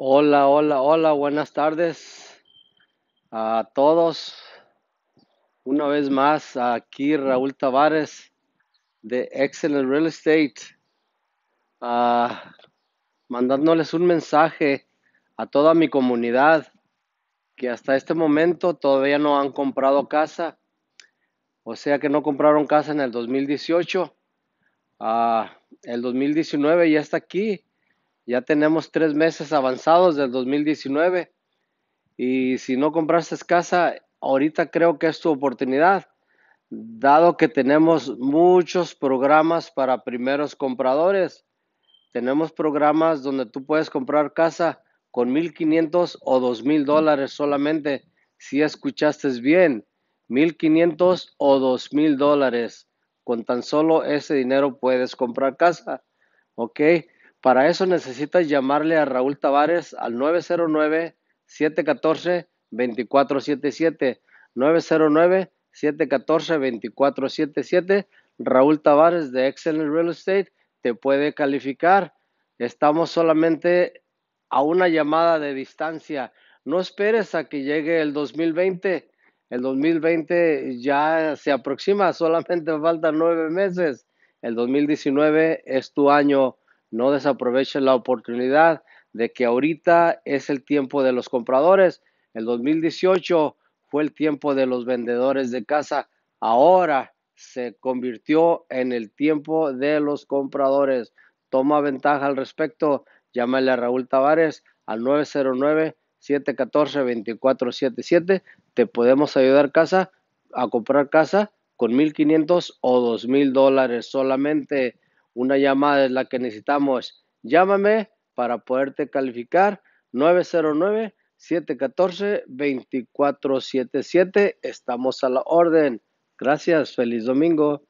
Hola, hola, hola, buenas tardes a todos. Una vez más, aquí Raúl Tavares de Excellent Real Estate, ah, mandándoles un mensaje a toda mi comunidad que hasta este momento todavía no han comprado casa, o sea que no compraron casa en el 2018. Ah, el 2019 ya está aquí ya tenemos tres meses avanzados del 2019 y si no compraste casa, ahorita creo que es tu oportunidad, dado que tenemos muchos programas para primeros compradores. Tenemos programas donde tú puedes comprar casa con 1.500 o 2.000 dólares solamente, si escuchaste bien, 1.500 o 2.000 dólares. Con tan solo ese dinero puedes comprar casa, ¿ok? Para eso necesitas llamarle a Raúl Tavares al 909-714-2477. 909-714-2477. Raúl Tavares de Excellent Real Estate te puede calificar. Estamos solamente a una llamada de distancia. No esperes a que llegue el 2020. El 2020 ya se aproxima, solamente faltan nueve meses. El 2019 es tu año. No desaprovechen la oportunidad de que ahorita es el tiempo de los compradores. El 2018 fue el tiempo de los vendedores de casa. Ahora se convirtió en el tiempo de los compradores. Toma ventaja al respecto. Llámale a Raúl Tavares al 909-714-2477. Te podemos ayudar casa a comprar casa con 1.500 o 2.000 dólares solamente. Una llamada es la que necesitamos. Llámame para poderte calificar 909-714-2477. Estamos a la orden. Gracias, feliz domingo.